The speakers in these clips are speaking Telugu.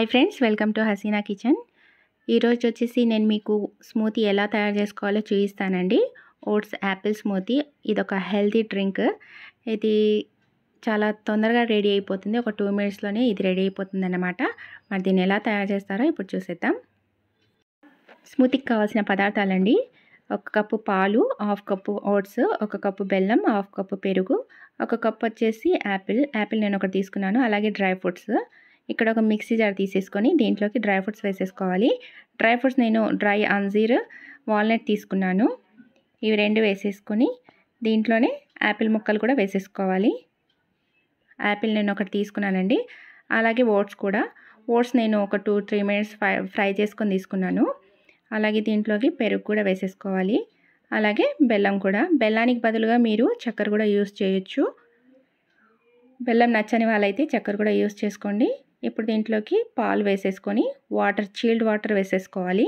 hi friends welcome to Haseena kitchen ఈరోజు వచ్చేసి నేను మీకు స్మూతీ ఎలా తయారు చేసుకోవాలో చూపిస్తానండి ఓట్స్ యాపిల్ స్మూతీ ఇది ఒక హెల్తీ డ్రింక్ ఇది చాలా తొందరగా రెడీ అయిపోతుంది ఒక టూ మినిట్స్లోనే ఇది రెడీ అయిపోతుంది అన్నమాట మరి దీన్ని ఎలా తయారు చేస్తారో ఇప్పుడు చూసేద్దాం స్మూతీకి కావాల్సిన పదార్థాలండి ఒక కప్పు పాలు హాఫ్ కప్పు ఓట్స్ ఒక కప్పు బెల్లం హాఫ్ కప్పు పెరుగు ఒక కప్పు వచ్చేసి యాపిల్ యాపిల్ నేను ఒకటి తీసుకున్నాను అలాగే డ్రై ఫ్రూట్స్ ఇక్కడ ఒక మిక్సీ జార్ తీసేసుకొని దీంట్లోకి డ్రై ఫ్రూట్స్ వేసేసుకోవాలి డ్రై ఫ్రూట్స్ నేను డ్రై అంజీర్ వాల్నట్ తీసుకున్నాను ఇవి రెండు వేసేసుకొని దీంట్లోనే యాపిల్ ముక్కలు కూడా వేసేసుకోవాలి యాపిల్ నేను ఒకటి తీసుకున్నానండి అలాగే ఓట్స్ కూడా ఓట్స్ నేను ఒక two three minutes fry fry చేసుకొని తీసుకున్నాను అలాగే దీంట్లోకి పెరుగు కూడా వేసేసుకోవాలి అలాగే బెల్లం కూడా బెల్లానికి బదులుగా మీరు చక్కెర కూడా యూస్ చేయొచ్చు బెల్లం నచ్చని వాళ్ళైతే చక్కెర కూడా యూస్ చేసుకోండి ఇప్పుడు దీంట్లోకి పాలు వేసేసుకొని వాటర్ చీల్డ్ వాటర్ వేసేసుకోవాలి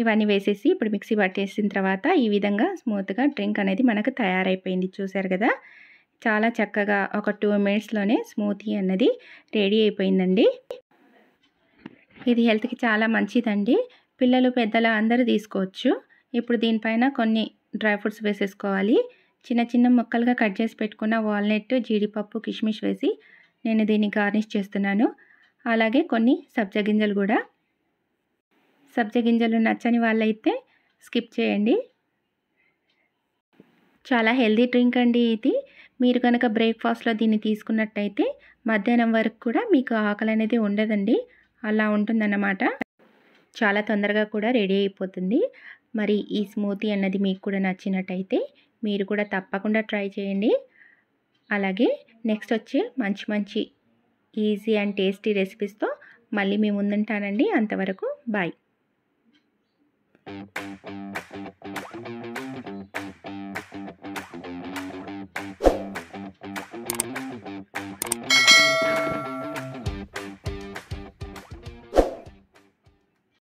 ఇవన్నీ వేసేసి ఇప్పుడు మిక్సీ పట్టేసిన తర్వాత ఈ విధంగా స్మూత్గా డ్రింక్ అనేది మనకు తయారైపోయింది చూసారు కదా చాలా చక్కగా ఒక టూ మినిట్స్లోనే స్మూతీ అన్నది రెడీ అయిపోయిందండి ఇది హెల్త్కి చాలా మంచిదండి పిల్లలు పెద్దలు అందరూ తీసుకోవచ్చు ఇప్పుడు దీనిపైన కొన్ని డ్రై ఫ్రూట్స్ వేసేసుకోవాలి చిన్న చిన్న ముక్కలుగా కట్ చేసి పెట్టుకున్న వాల్నట్ జీడిపప్పు కిష్మిష్ వేసి నేను దీన్ని గార్నిష్ చేస్తున్నాను అలాగే కొన్ని సబ్జ గింజలు కూడా సబ్జ గింజలు నచ్చని వాళ్ళైతే స్కిప్ చేయండి చాలా హెల్దీ డ్రింక్ అండి ఇది మీరు కనుక బ్రేక్ఫాస్ట్లో దీన్ని తీసుకున్నట్టయితే మధ్యాహ్నం వరకు కూడా మీకు ఆకలి అనేది ఉండదండి అలా ఉంటుందన్నమాట చాలా తొందరగా కూడా రెడీ అయిపోతుంది మరి ఈ స్మూతీ అన్నది మీకు కూడా నచ్చినట్టయితే మీరు కూడా తప్పకుండా ట్రై చేయండి అలాగే నెక్స్ట్ వచ్చి మంచి మంచి ఈజీ అండ్ టేస్టీ రెసిపీస్తో మళ్ళీ మేము ముందుంటానండి అంతవరకు బాయ్